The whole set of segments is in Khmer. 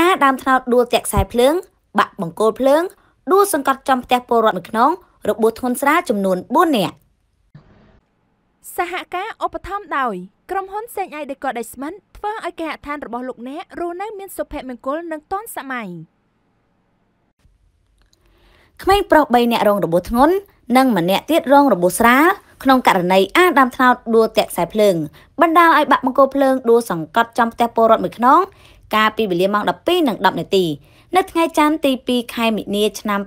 អាដើមថ្នោតដួលតាក់ខ្សែភ្លើង បាក់បង្គោលភ្លើងដួលសង្កត់ចំផ្ទះពលរដ្ឋមួយខ្នងរបួសធ្ងន់ស្រាលចំនួន4នាក់សហការឧបត្ថម្ភដោយក្រុមហ៊ុន Seng Ideco Investment ធ្វើឲ្យគេហដ្ឋានរបស់លោកអ្នករស់នៅមានសុភមង្គលនិងទាន់សម័យក្មេងប្រុស3នាក់រងរបួសធ្ងន់និងម្នាក់ទៀតរងរបួសស្រាលក្នុងករណីអាដាមថ្នោតដួលតាក់ខ្សែភ្លើងបណ្ដាលឲ្យបាក់បង្គោលភ្លើងដួលសង្កត់ចំផ្ទះពលរដ្ឋមួយខ្នងកាលពីវេលាម៉ោង12:10នាទីនៅថ្ងៃច័ន្ទទី2ខែមិនិនាឆ្នាំ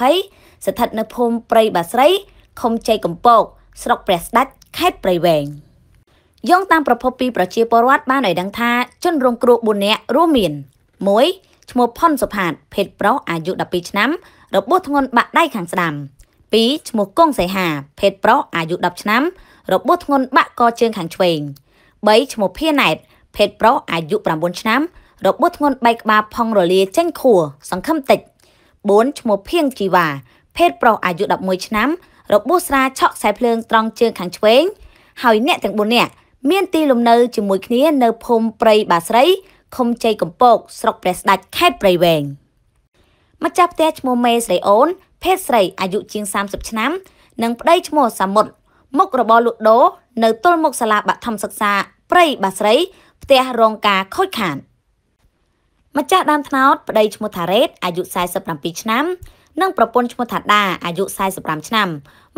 2020ស្ថិតនៅភូមិព្រៃបាស្រីឃុំជ័យកំពកស្រុកព្រះស្ដាច់ខេត្តព្រៃវែងយោងតាម ប្រភពពីប្រជាពលរដ្ឋបានឲ្យដឹងថាជន រងគ្រោះ4នាក់រួមមាន1ឈ្មោះផុនសុផាតភេទប្រុសអាយុ12ឆ្នាំ របួសធ្ងន់បាក់ដៃខាងស្ដាំ2ឈ្មោះកុងសៃហាភេទប្រុសអាយុ10ឆ្នាំរបួសធ្ងន់បាក់កជើងខាងឆ្វេង3ឈ្មោះភៀណែតភេទប្រុសអាយុ9ឆ្នាំរបួសធ្ងន់បែកក្បាលផងរលាចេញខួរសង្ឃឹមតិច4ឈ្មោះភៀងជីវ៉ាភេទប្រុសអាយុ11ឆ្នាំ របួសស្រាឆក់ខ្សែភ្លើងត្រង់ជើងខាងឆ្វេងហើយអ្នកទាំង4នាក់មានទីលំនៅជាមួយគ្នានៅ ភូមិព្រៃបាស្រីឃុំជ័យកំពកស្រុកព្រះស្ដេចខេត្តព្រៃវែងម្ចាស់ផ្ទះឈ្មោះមេស្រីអូន ភេទស្រីអាយុជាង30ឆ្នាំនិងប្តីឈ្មោះសាមុតមុខរបរលក់ដូរនៅទល់មុខសាលាបឋមសិក្សាព្រៃបាស្រីផ្ទះរងការខូចខាត។ម្ចាស់ដើមត្នោតប្តីឈ្មោះថារ៉េតអាយុ47ឆ្នាំនិងប្រពន្ធឈ្មោះថាដាអាយុ45ឆ្នាំ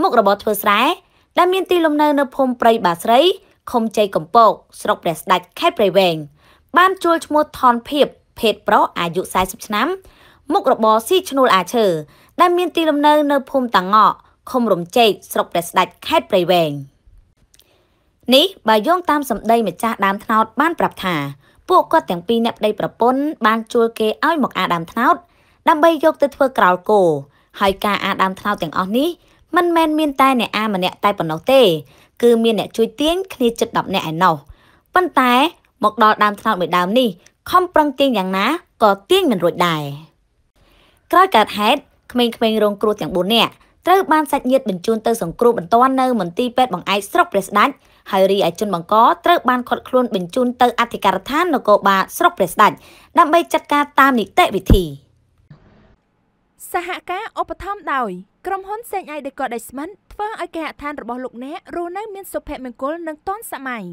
មុខរបរធ្វើស្រែ ដែលមានទីលំនៅ នៅភូមិព្រៃបាស្រីឃុំជ័យកំពកស្រុកព្រះស្ដេចខេត្តព្រៃវែងបានជួលឈ្មោះថនភិបភេទប្រុសអាយុ40ឆ្នាំមុខរបរស៊ីឈ្នួលអាឈើដែល មានទីលំនៅ នៅភូមិតាងក់ឃុំរំចេកស្រុកព្រះស្ដេចខេត្តព្រៃវែងនេះបើយោងតាមសម្ដីម្ចាស់ដើមថ្នោត បានប្រាប់ថាពួកគាត់ទាំងពីរអ្នកប្តីប្រពន្ធបានជួលគេឲ្យមក អាដាមត្នោតដើម្បីយកទៅធ្វើក្រោលគោហើយការអាដាមត្នោតទាំងអស់នេះមិនមែនមានតែ អ្នកអាម្នាក់តែប៉ុណ្ណោះទេ គឺមានអ្នកជួយទាញគ្នាជិត10នាក់ឯណោះប៉ុន្តែមកដល់ដើមត្នោតមួយដើមនេះខំប្រឹងទាញយ៉ាងណាក៏ទាញមិនរួចដែរក្រោយកើតហេតុក្មេងៗរងគ្រោះទាំង4នាក់ត្រូវបានសាច់ញាតិបញ្ជូនទៅសង្គ្រោះបន្ទាន់នៅមន្ទីរពេទ្យបង្អែកស្រុកព្រះស្ដេចហើយរីឯជនបង្កត្រូវបានឃាត់ខ្លួនបញ្ជូនទៅអធិការដ្ឋាននគរបាលស្រុកព្រះស្ដេចដើម្បីចាត់ការតាមនីតិវិធីសហការឧបត្ថម្ភដោយក្រុមហ៊ុន Seng Ideco Investment ធ្វើឲ្យគេហដ្ឋានរបស់លោកអ្នករស់នៅ មានសុភមង្គលនិងទាន់សម័យ